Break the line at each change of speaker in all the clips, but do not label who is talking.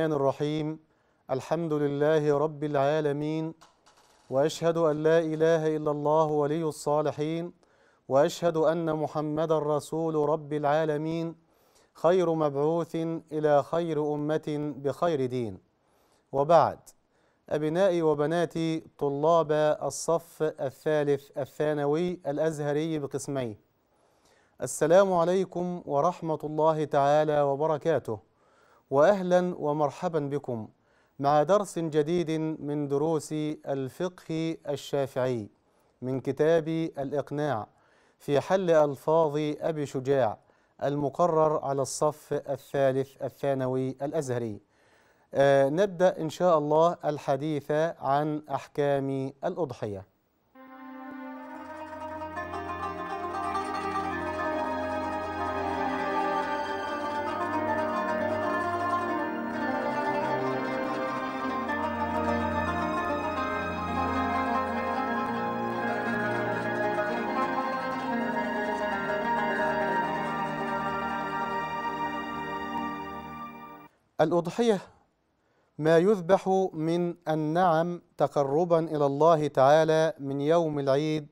الرحمن الرحيم الحمد لله رب العالمين وأشهد أن لا إله إلا الله ولي الصالحين وأشهد أن محمدا رسول رب العالمين خير مبعوث إلى خير أمة بخير دين وبعد أبنائي وبناتي طلاب الصف الثالث الثانوي الأزهري بقسميه السلام عليكم ورحمة الله تعالى وبركاته واهلا ومرحبا بكم مع درس جديد من دروس الفقه الشافعي من كتاب الاقناع في حل الفاظ ابي شجاع المقرر على الصف الثالث الثانوي الازهري آه، نبدا ان شاء الله الحديث عن احكام الاضحيه الأضحية ما يذبح من النعم تقربا إلى الله تعالى من يوم العيد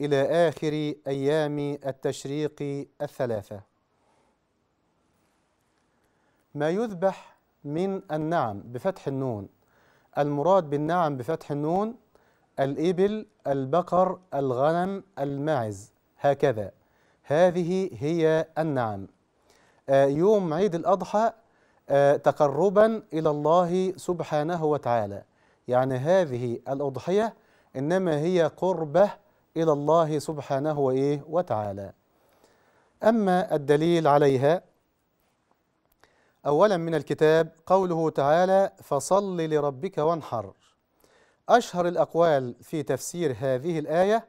إلى آخر أيام التشريق الثلاثة ما يذبح من النعم بفتح النون المراد بالنعم بفتح النون الإبل البقر الغنم المعز هكذا هذه هي النعم آه، يوم عيد الأضحى آه، تقربا إلى الله سبحانه وتعالى يعني هذه الأضحية إنما هي قربة إلى الله سبحانه وإيه وتعالى أما الدليل عليها أولا من الكتاب قوله تعالى فصل لربك وانحر أشهر الأقوال في تفسير هذه الآية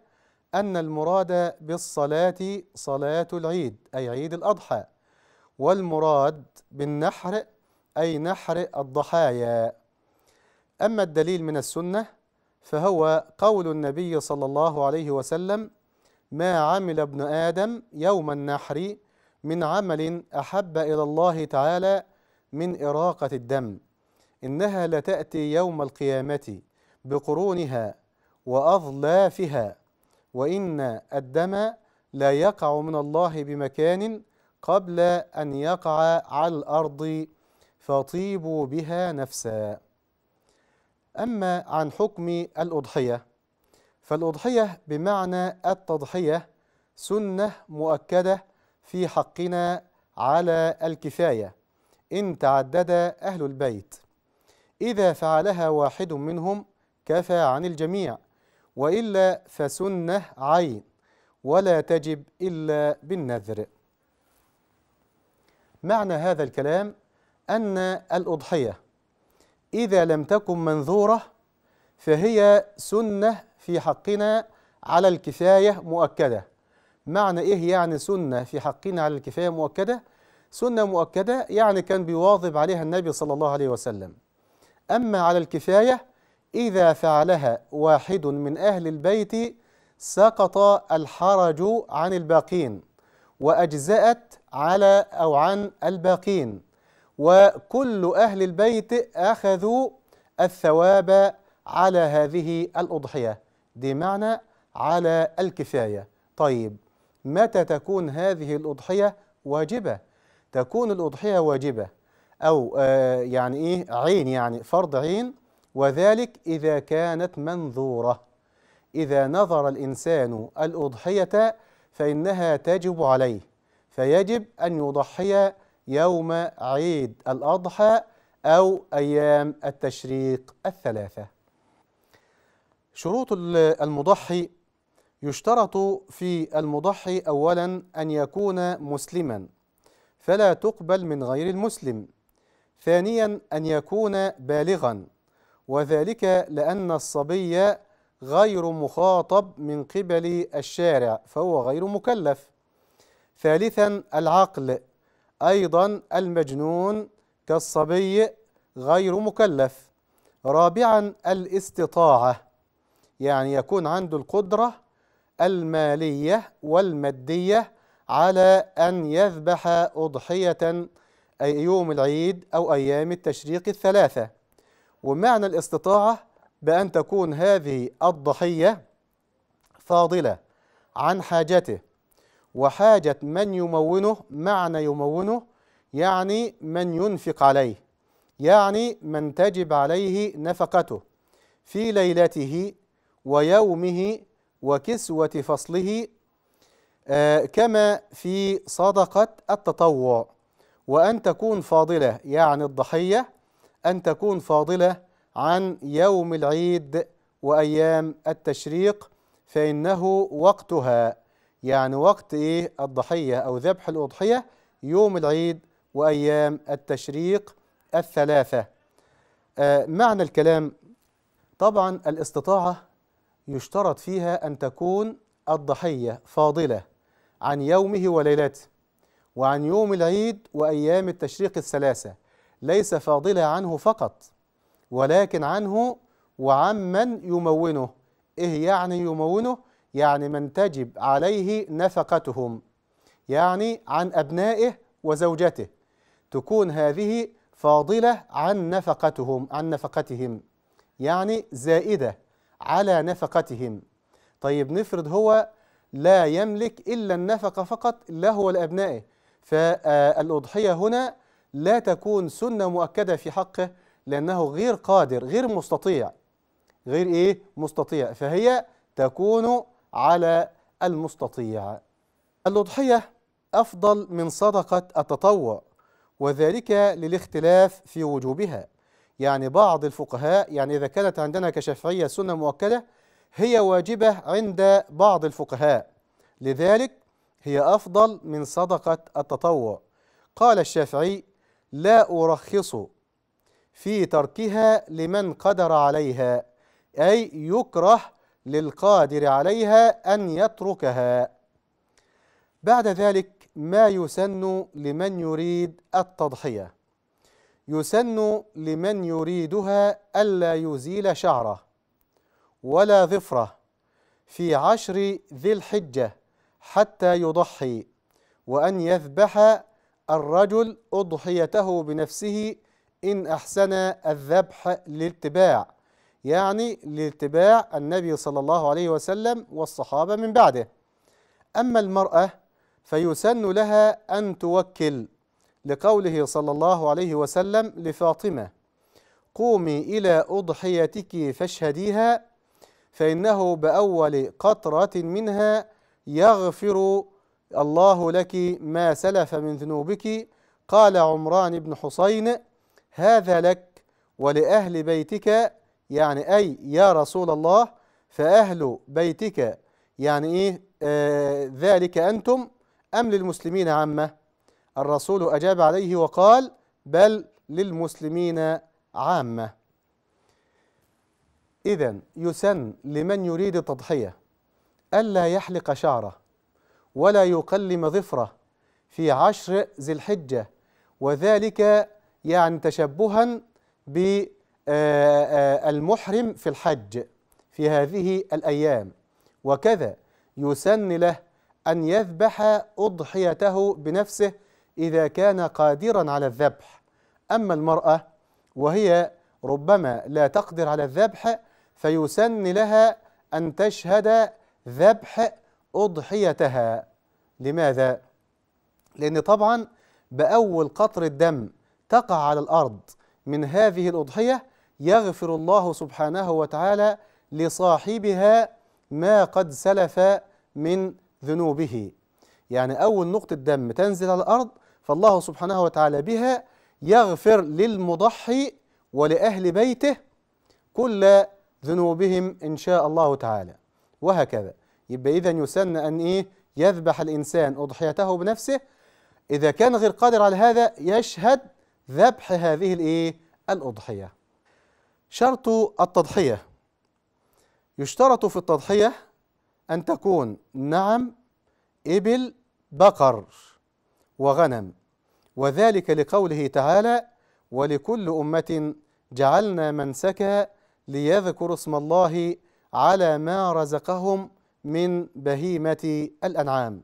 أن المراد بالصلاة صلاة العيد أي عيد الأضحى والمراد بالنحر أي نحر الضحايا أما الدليل من السنة فهو قول النبي صلى الله عليه وسلم ما عمل ابن آدم يوم النحر من عمل أحب إلى الله تعالى من إراقة الدم إنها لتأتي يوم القيامة بقرونها وأظلافها وإن الدم لا يقع من الله بمكان قبل أن يقع على الأرض فطيبوا بها نفسا أما عن حكم الأضحية فالأضحية بمعنى التضحية سنة مؤكدة في حقنا على الكفاية إن تعدد أهل البيت إذا فعلها واحد منهم كفى عن الجميع وإلا فسنة عين ولا تجب إلا بالنذر معنى هذا الكلام أن الأضحية إذا لم تكن منذورة فهي سنة في حقنا على الكفاية مؤكدة معنى إيه يعني سنة في حقنا على الكفاية مؤكدة؟ سنة مؤكدة يعني كان بيواظب عليها النبي صلى الله عليه وسلم أما على الكفاية إذا فعلها واحد من أهل البيت سقط الحرج عن الباقين وأجزأت على أو عن الباقين وكل أهل البيت أخذوا الثواب على هذه الأضحية دي معنى على الكفاية طيب متى تكون هذه الأضحية واجبة تكون الأضحية واجبة أو آه، يعني إيه عين يعني فرض عين وذلك إذا كانت منظورة إذا نظر الإنسان الأضحية فإنها تجب عليه فيجب أن يضحي يوم عيد الأضحى أو أيام التشريق الثلاثة شروط المضحي يشترط في المضحي أولا أن يكون مسلما فلا تقبل من غير المسلم ثانيا أن يكون بالغا وذلك لأن الصبي غير مخاطب من قبل الشارع فهو غير مكلف ثالثا العقل أيضا المجنون كالصبي غير مكلف رابعا الاستطاعة يعني يكون عنده القدرة المالية والمادية على أن يذبح أضحية أي يوم العيد أو أيام التشريق الثلاثة ومعنى الاستطاعة بأن تكون هذه الضحية فاضلة عن حاجته وحاجة من يمونه معنى يمونه يعني من ينفق عليه يعني من تجب عليه نفقته في ليلته ويومه وكسوة فصله آه، كما في صدقة التطوع وأن تكون فاضلة يعني الضحية أن تكون فاضلة عن يوم العيد وأيام التشريق فإنه وقتها يعني وقت إيه الضحية أو ذبح الأضحية يوم العيد وأيام التشريق الثلاثة آه معنى الكلام طبعا الاستطاعة يشترط فيها أن تكون الضحية فاضلة عن يومه وليلته وعن يوم العيد وأيام التشريق الثلاثة ليس فاضلة عنه فقط ولكن عنه وعمن يمونه إيه يعني يمونه؟ يعني من تجب عليه نفقتهم يعني عن أبنائه وزوجته تكون هذه فاضلة عن نفقتهم عن نفقتهم يعني زائدة على نفقتهم طيب نفرض هو لا يملك إلا النفقة فقط له ولأبنائه فالأضحية هنا لا تكون سنة مؤكدة في حقه لأنه غير قادر غير مستطيع غير إيه مستطيع فهي تكون على المستطيع الأضحية أفضل من صدقة التطوع وذلك للاختلاف في وجوبها يعني بعض الفقهاء يعني إذا كانت عندنا كشافعية سنة مؤكدة هي واجبة عند بعض الفقهاء لذلك هي أفضل من صدقة التطوع قال الشافعي لا أرخص في تركها لمن قدر عليها أي يكره للقادر عليها أن يتركها بعد ذلك ما يسن لمن يريد التضحية يسن لمن يريدها ألا يزيل شعره ولا ظفره في عشر ذي الحجة حتى يضحي وأن يذبح الرجل أضحيته بنفسه إن أحسن الذبح للاتباع يعني لاتباع النبي صلى الله عليه وسلم والصحابة من بعده أما المرأة فيسن لها أن توكل لقوله صلى الله عليه وسلم لفاطمة قومي إلى أضحيتك فاشهديها فإنه بأول قطرة منها يغفر الله لك ما سلف من ذنوبك قال عمران بن حسين هذا لك ولأهل بيتك يعني أي يا رسول الله فأهل بيتك يعني إيه آه ذلك أنتم أم للمسلمين عامة الرسول أجاب عليه وقال بل للمسلمين عامة إذا يسن لمن يريد التضحية ألا يحلق شعره ولا يقلم ظفره في عشر ذي الحجة وذلك يعني تشبها بالمحرم آه، آه، في الحج في هذه الأيام وكذا يسن له أن يذبح أضحيته بنفسه إذا كان قادرا على الذبح أما المرأة وهي ربما لا تقدر على الذبح فيسن لها أن تشهد ذبح أضحيتها لماذا؟ لأن طبعا بأول قطر الدم تقع على الأرض من هذه الأضحية يغفر الله سبحانه وتعالى لصاحبها ما قد سلف من ذنوبه يعني أول نقطة دم تنزل على الأرض فالله سبحانه وتعالى بها يغفر للمضحي ولأهل بيته كل ذنوبهم إن شاء الله تعالى وهكذا يبقى إذا يسن أن إيه يذبح الإنسان أضحيته بنفسه إذا كان غير قادر على هذا يشهد ذبح هذه الايه الأضحية شرط التضحية يشترط في التضحية أن تكون نعم إبل بقر وغنم وذلك لقوله تعالى ولكل أمة جعلنا منسكا ليذكروا اسم الله على ما رزقهم من بهيمة الأنعام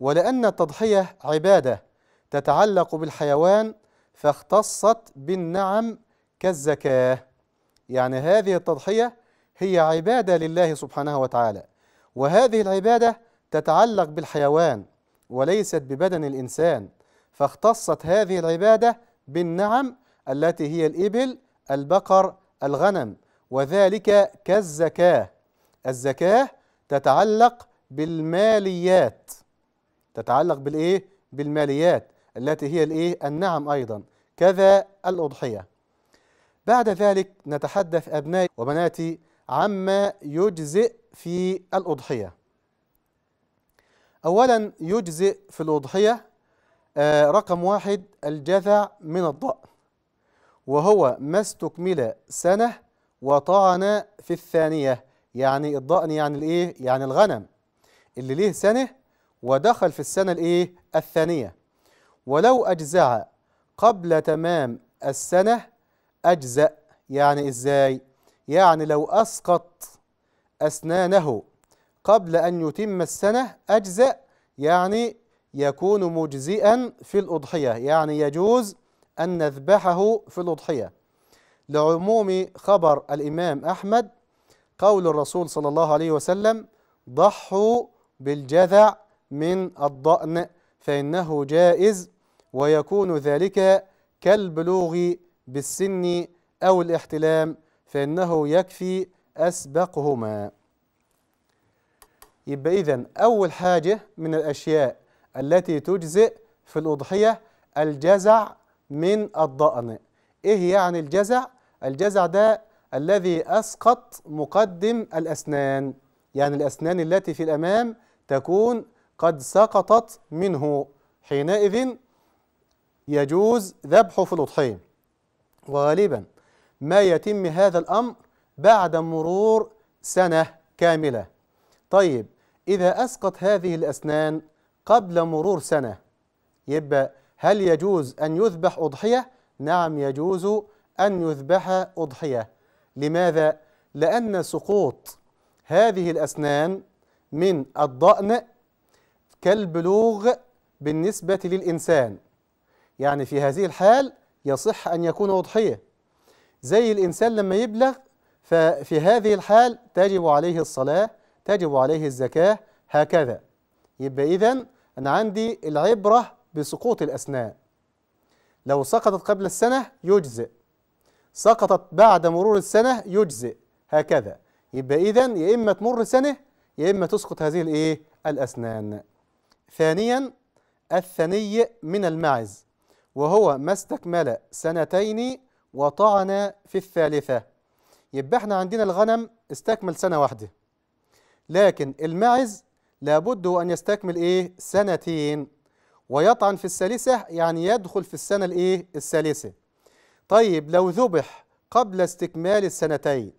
ولأن التضحية عبادة تتعلق بالحيوان فاختصت بالنعم كالزكاة يعني هذه التضحية هي عبادة لله سبحانه وتعالى وهذه العبادة تتعلق بالحيوان وليست ببدن الإنسان فاختصت هذه العبادة بالنعم التي هي الإبل البقر الغنم وذلك كالزكاة الزكاة تتعلق بالماليات تتعلق بالإيه؟ بالماليات التي هي الايه النعم ايضا كذا الاضحيه بعد ذلك نتحدث ابنائي وبناتي عما يجزئ في الاضحيه اولا يجزئ في الاضحيه آه، رقم واحد الجذع من الضأن وهو ما استكمل سنه وطعن في الثانيه يعني الضأن يعني الايه يعني الغنم اللي ليه سنه ودخل في السنه الايه الثانيه ولو أجزع قبل تمام السنة أجزأ يعني إزاي؟ يعني لو أسقط أسنانه قبل أن يتم السنة أجزأ يعني يكون مجزئا في الأضحية يعني يجوز أن نذبحه في الأضحية لعموم خبر الإمام أحمد قول الرسول صلى الله عليه وسلم ضحوا بالجذع من الضأن فإنه جائز ويكون ذلك كالبلوغ بالسن أو الاحتلام فإنه يكفي أسبقهما يبقى إذا أول حاجة من الأشياء التي تجزئ في الأضحية الجزع من الضأن إيه يعني الجزع؟ الجزع ده الذي أسقط مقدم الأسنان يعني الأسنان التي في الأمام تكون قد سقطت منه حينئذ يجوز ذبحه في الأضحية غالبا ما يتم هذا الأمر بعد مرور سنة كاملة طيب إذا أسقط هذه الأسنان قبل مرور سنة يبقى هل يجوز أن يذبح أضحية؟ نعم يجوز أن يذبح أضحية لماذا؟ لأن سقوط هذه الأسنان من الضأن كالبلوغ بالنسبة للإنسان يعني في هذه الحال يصح أن يكون أضحية زي الإنسان لما يبلغ ففي هذه الحال تجب عليه الصلاة تجب عليه الزكاة هكذا يبقى إذا أنا عندي العبرة بسقوط الأسنان لو سقطت قبل السنة يجزئ سقطت بعد مرور السنة يجزئ هكذا يبقى إذا يا إما تمر سنة يا إما تسقط هذه الإيه؟ الأسنان ثانيا الثني من المعز وهو ما استكمل سنتين وطعن في الثالثة يبقى احنا عندنا الغنم استكمل سنة واحدة لكن المعز لابد أن يستكمل إيه؟ سنتين ويطعن في الثالثة يعني يدخل في السنة الإيه؟ الثالثة طيب لو ذبح قبل استكمال السنتين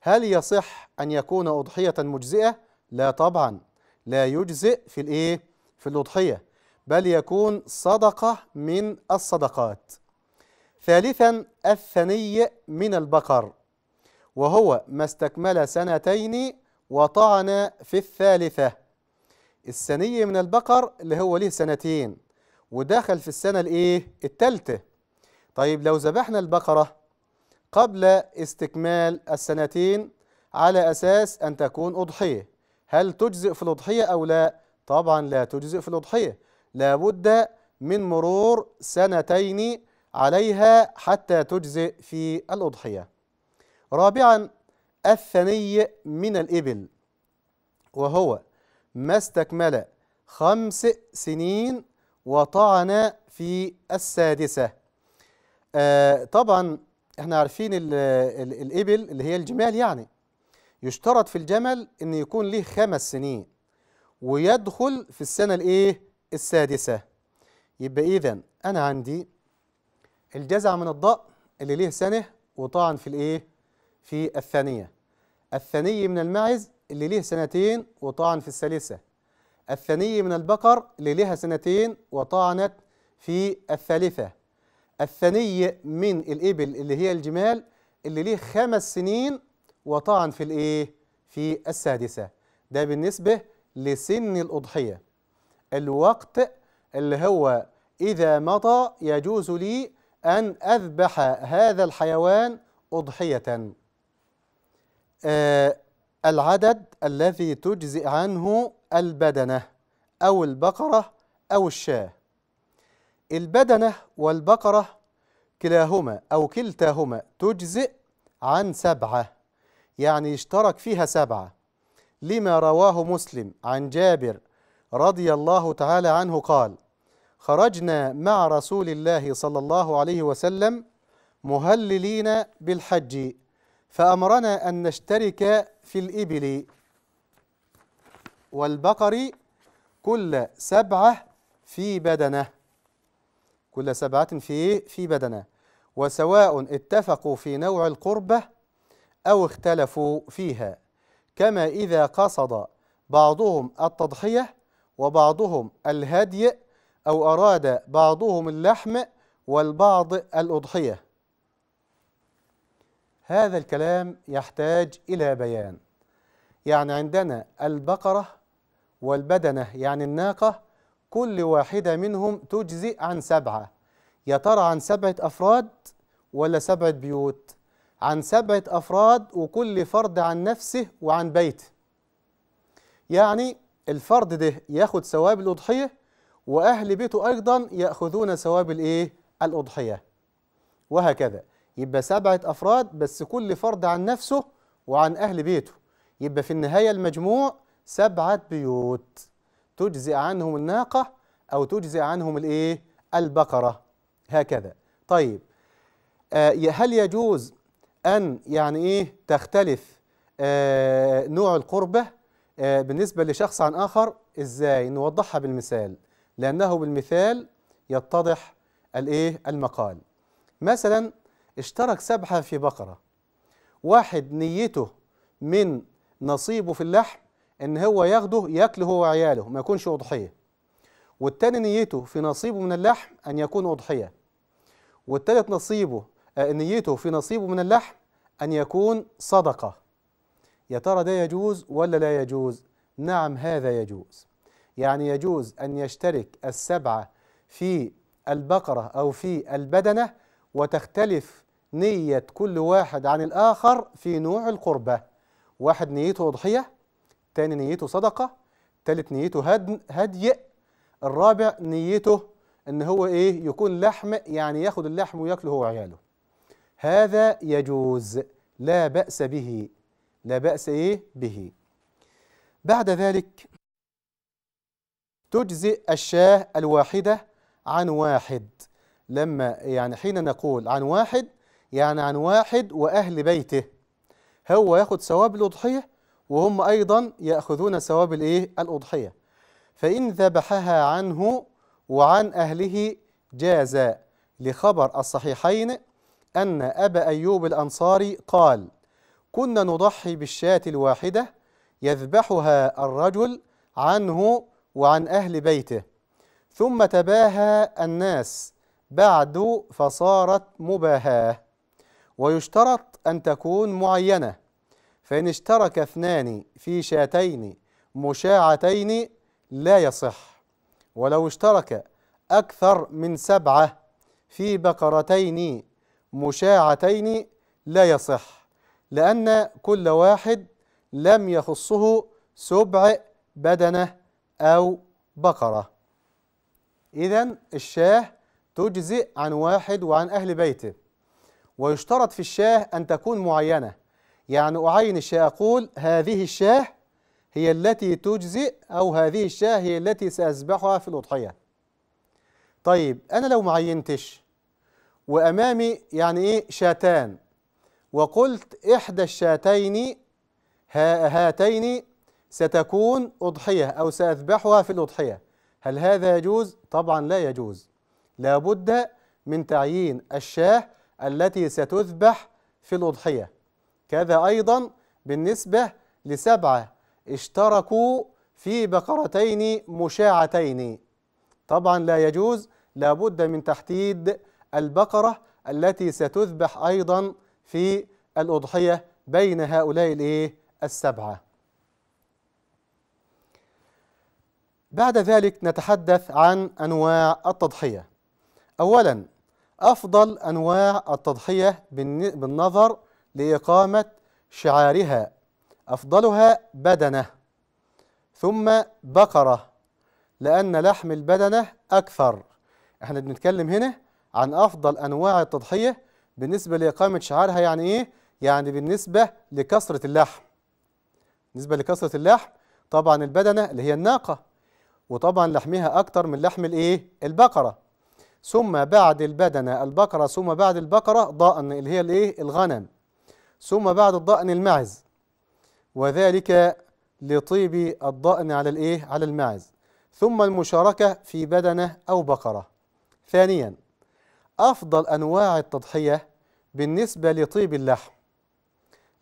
هل يصح أن يكون أضحية مجزئة؟ لا طبعا لا يجزئ في الإيه؟ في الأضحية بل يكون صدقة من الصدقات ثالثا الثني من البقر وهو ما استكمل سنتين وطعن في الثالثة الثني من البقر اللي هو ليه سنتين ودخل في السنة الايه التالتة طيب لو ذبحنا البقرة قبل استكمال السنتين على أساس أن تكون أضحية هل تجزئ في الأضحية أو لا؟ طبعا لا تجزئ في الأضحية لابد من مرور سنتين عليها حتى تجزئ في الأضحية رابعا الثني من الإبل وهو ما استكمل خمس سنين وطعن في السادسة آه طبعا احنا عارفين الـ الـ الإبل اللي هي الجمال يعني يشترط في الجمل أن يكون ليه خمس سنين ويدخل في السنة الإيه؟ السادسة يبقى إذا أنا عندي الجزع من الضاء اللي ليه سنة وطعن في الإيه؟ في الثانية الثني من المعز اللي ليه سنتين وطعن في الثالثة الثني من البقر اللي لها سنتين وطعنت في الثالثة الثني من الإبل اللي هي الجمال اللي ليه خمس سنين وطعن في الإيه؟ في السادسة ده بالنسبة لسن الأضحية الوقت اللي هو إذا مضى يجوز لي أن أذبح هذا الحيوان أضحية آه العدد الذي تجزئ عنه البدنة أو البقرة أو الشاة البدنة والبقرة كلاهما أو كلتاهما تجزئ عن سبعة يعني اشترك فيها سبعة لما رواه مسلم عن جابر رضي الله تعالى عنه قال خرجنا مع رسول الله صلى الله عليه وسلم مهللين بالحج فأمرنا أن نشترك في الإبل والبقر كل سبعة في بدنه كل سبعة في في بدنه وسواء اتفقوا في نوع القربة أو اختلفوا فيها كما إذا قصد بعضهم التضحية وبعضهم الهدي أو أراد بعضهم اللحم والبعض الأضحية هذا الكلام يحتاج إلى بيان يعني عندنا البقرة والبدنة يعني الناقة كل واحدة منهم تجزئ عن سبعة يا ترى عن سبعة أفراد ولا سبعة بيوت عن سبعة أفراد وكل فرد عن نفسه وعن بيته يعني الفرد ده ياخد ثواب الأضحية وأهل بيته أيضا يأخذون ثواب الإيه؟ الأضحية وهكذا يبقى سبعة أفراد بس كل فرد عن نفسه وعن أهل بيته يبقى في النهاية المجموع سبعة بيوت تجزئ عنهم الناقة أو تجزئ عنهم الإيه؟ البقرة هكذا طيب آه هل يجوز أن يعني إيه تختلف آه نوع القربة آه، بالنسبة لشخص عن آخر إزاي نوضحها بالمثال لأنه بالمثال يتضح الإيه المقال مثلا اشترك سبحة في بقرة واحد نيته من نصيبه في اللحم إن هو ياخده ياكله هو وعياله ما يكونش أضحية والتاني نيته في نصيبه من اللحم أن يكون أضحية والتالت نصيبه آه، نيته في نصيبه من اللحم أن يكون صدقة يا ترى ده يجوز ولا لا يجوز نعم هذا يجوز يعني يجوز أن يشترك السبعة في البقرة أو في البدنة وتختلف نية كل واحد عن الآخر في نوع القربة واحد نيته أضحية تاني نيته صدقة تالت نيته هدي, هدي الرابع نيته ان هو ايه يكون لحم يعني ياخد اللحم وياكله هو وعياله هذا يجوز لا بأس به لا بأس إيه به بعد ذلك تجزئ الشاه الواحدة عن واحد لما يعني حين نقول عن واحد يعني عن واحد وأهل بيته هو ياخد ثواب الأضحية وهم أيضا يأخذون ثواب الإيه الأضحية فإن ذبحها عنه وعن أهله جاز لخبر الصحيحين أن أبا أيوب الأنصاري قال كنا نضحي بالشاة الواحدة يذبحها الرجل عنه وعن أهل بيته ثم تباهى الناس بعد فصارت مباهاة ويشترط أن تكون معينة فإن اشترك اثنان في شاتين مشاعتين لا يصح ولو اشترك أكثر من سبعة في بقرتين مشاعتين لا يصح لأن كل واحد لم يخصه سبع بدنة أو بقرة إذا الشاه تجزئ عن واحد وعن أهل بيته ويشترط في الشاه أن تكون معينة يعني أعين الشاه أقول هذه الشاه هي التي تجزئ أو هذه الشاه هي التي سأذبحها في الأضحية طيب أنا لو معينتش وأمامي يعني إيه شاتان وقلت إحدى الشاتين هاتين ستكون أضحية أو سأذبحها في الأضحية هل هذا يجوز؟ طبعا لا يجوز لابد من تعيين الشاه التي ستذبح في الأضحية كذا أيضا بالنسبة لسبعة اشتركوا في بقرتين مشاعتين طبعا لا يجوز لابد من تحديد البقرة التي ستذبح أيضا في الأضحية بين هؤلاء الإيه؟ السبعة بعد ذلك نتحدث عن أنواع التضحية أولا أفضل أنواع التضحية بالنظر لإقامة شعارها أفضلها بدنة ثم بقرة لأن لحم البدنة أكثر احنا بنتكلم هنا عن أفضل أنواع التضحية بالنسبة لإقامة شعارها يعني إيه؟ يعني بالنسبة لكثرة اللحم بالنسبة لكثرة اللحم طبعا البدنة اللي هي الناقة وطبعا لحمها أكتر من لحم الإيه؟ البقرة ثم بعد البدنة البقرة ثم بعد البقرة ضأن اللي هي الإيه؟ الغنم ثم بعد الضأن المعز وذلك لطيب الضأن على الإيه؟ على المعز ثم المشاركة في بدنة أو بقرة ثانياً أفضل أنواع التضحية بالنسبة لطيب اللحم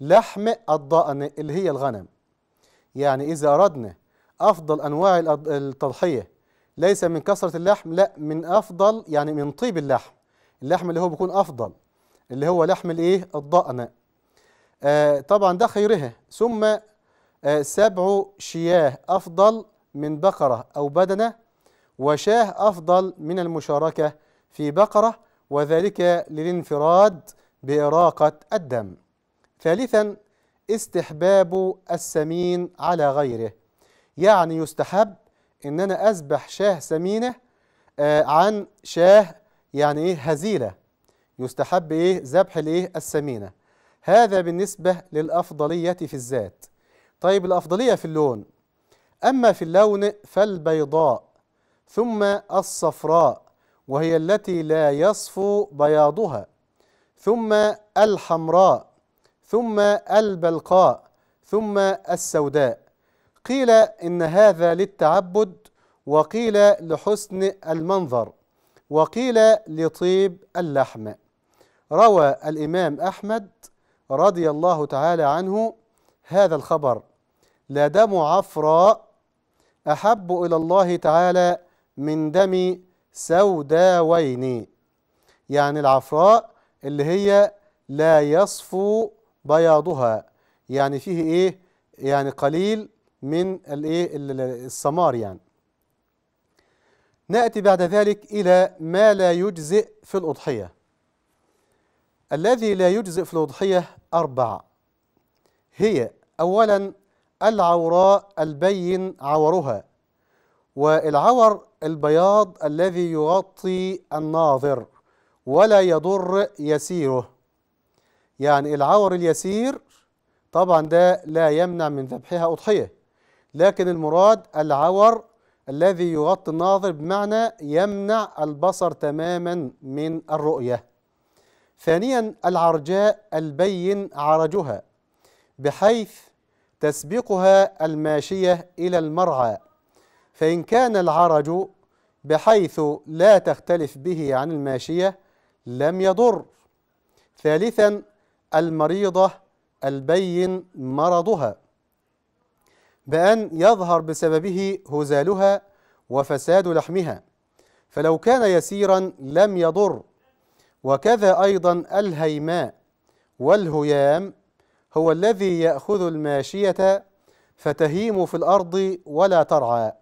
لحم الضأن اللي هي الغنم يعني إذا أردنا أفضل أنواع التضحية ليس من كثرة اللحم لا من أفضل يعني من طيب اللحم اللحم اللي هو بيكون أفضل اللي هو لحم الإيه الضأن آه طبعا ده خيرها ثم آه سبع شياه أفضل من بقرة أو بدنة وشاه أفضل من المشاركة في بقرة وذلك للانفراد بإراقة الدم ثالثا استحباب السمين على غيره يعني يستحب ان انا اذبح شاه سمينه آه، عن شاه يعني ايه هزيله يستحب ايه ذبح الايه السمينه هذا بالنسبه للافضليه في الذات طيب الافضليه في اللون اما في اللون فالبيضاء ثم الصفراء وهي التي لا يصفو بياضها ثم الحمراء ثم البلقاء ثم السوداء قيل إن هذا للتعبد وقيل لحسن المنظر وقيل لطيب اللحم روى الإمام أحمد رضي الله تعالى عنه هذا الخبر لا دم عفراء أحب إلى الله تعالى من دم سوداوين يعني العفراء اللي هي لا يصفو بياضها يعني فيه ايه يعني قليل من الايه السمار يعني ناتي بعد ذلك الى ما لا يجزئ في الاضحيه الذي لا يجزئ في الاضحيه اربع هي اولا العوراء البين عورها والعور البياض الذي يغطي الناظر ولا يضر يسيره يعني العور اليسير طبعا ده لا يمنع من ذبحها أضحية لكن المراد العور الذي يغطي الناظر بمعنى يمنع البصر تماما من الرؤية ثانيا العرجاء البين عرجها بحيث تسبقها الماشية إلى المرعى فإن كان العرج بحيث لا تختلف به عن الماشية لم يضر ثالثا المريضة البين مرضها بأن يظهر بسببه هزالها وفساد لحمها فلو كان يسيرا لم يضر وكذا أيضا الهيماء والهيام هو الذي يأخذ الماشية فتهيم في الأرض ولا ترعى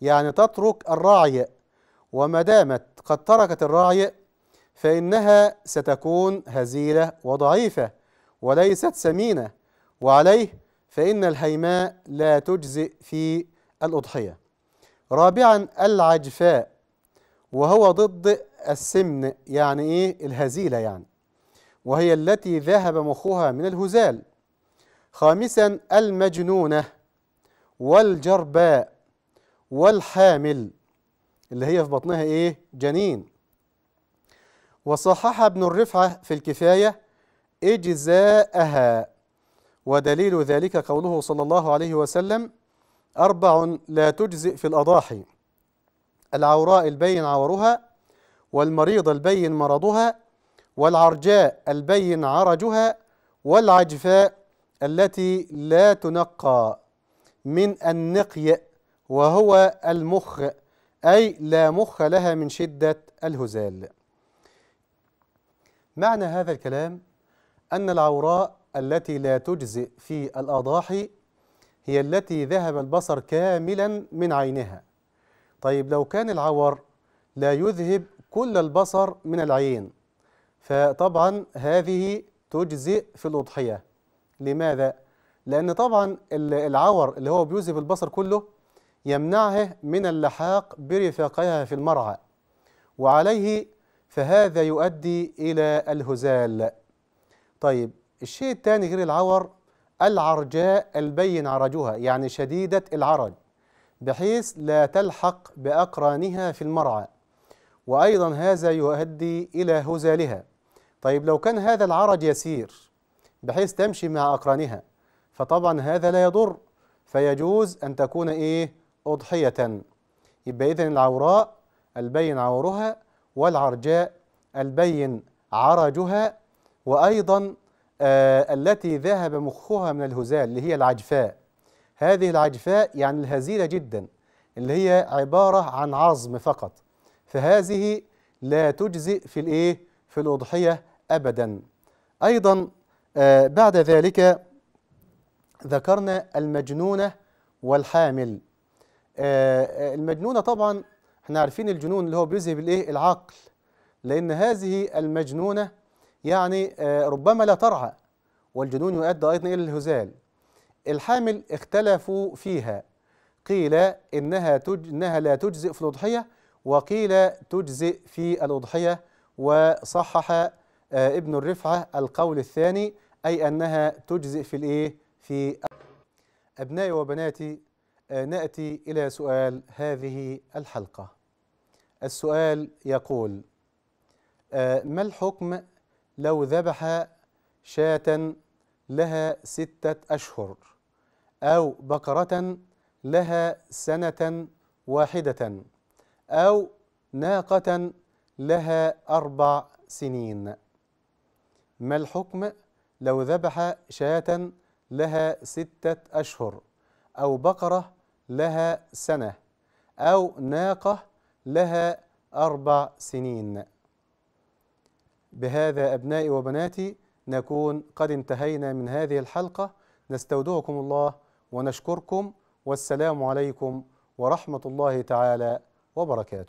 يعني تترك الراعي وما دامت قد تركت الرعي فإنها ستكون هزيلة وضعيفة وليست سمينة وعليه فإن الهيماء لا تجزئ في الأضحية رابعا العجفاء وهو ضد السمن يعني إيه الهزيلة يعني وهي التي ذهب مخها من الهزال خامسا المجنونة والجرباء والحامل اللي هي في بطنها إيه؟ جنين وصحح ابن الرفعة في الكفاية إجزاءها ودليل ذلك قوله صلى الله عليه وسلم أربع لا تجزئ في الأضاحي العوراء البين عورها والمريض البين مرضها والعرجاء البين عرجها والعجفاء التي لا تنقى من النقي وهو المخ أي لا مخ لها من شدة الهزال معنى هذا الكلام أن العوراء التي لا تجزئ في الأضاحي هي التي ذهب البصر كاملا من عينها طيب لو كان العور لا يذهب كل البصر من العين فطبعا هذه تجزئ في الأضحية لماذا؟ لأن طبعا العور اللي هو بيذهب البصر كله يمنعه من اللحاق برفاقها في المرعى وعليه فهذا يؤدي إلى الهزال طيب الشيء الثاني غير العور العرجاء البين عرجها يعني شديدة العرج بحيث لا تلحق بأقرانها في المرعى وأيضا هذا يؤدي إلى هزالها طيب لو كان هذا العرج يسير بحيث تمشي مع أقرانها فطبعا هذا لا يضر فيجوز أن تكون إيه أضحية يبقى إذن العوراء البين عورها والعرجاء البين عرجها وأيضا آه التي ذهب مخها من الهزال اللي هي العجفاء هذه العجفاء يعني الهزيلة جدا اللي هي عبارة عن عظم فقط فهذه لا تجزئ في الإيه؟ في الأضحية أبدا أيضا آه بعد ذلك ذكرنا المجنونة والحامل آه، آه، المجنونة طبعا احنا عارفين الجنون اللي هو بيذهب الايه العقل لأن هذه المجنونة يعني آه، ربما لا ترعى والجنون يؤدي أيضا إلى الهزال الحامل اختلفوا فيها قيل إنها, تج... إنها لا تجزئ في الأضحية وقيل تجزئ في الأضحية وصحح ابن الرفعة القول الثاني أي أنها تجزئ في الإيه في أبنائي وبناتي آه، ناتي الى سؤال هذه الحلقه السؤال يقول آه، ما الحكم لو ذبح شاة لها ستة أشهر أو بقرة لها سنة واحدة أو ناقة لها أربع سنين ما الحكم لو ذبح شاة لها ستة أشهر أو بقرة لها سنة أو ناقة لها أربع سنين بهذا أبنائي وبناتي نكون قد انتهينا من هذه الحلقة نستودعكم الله ونشكركم والسلام عليكم ورحمة الله تعالى وبركاته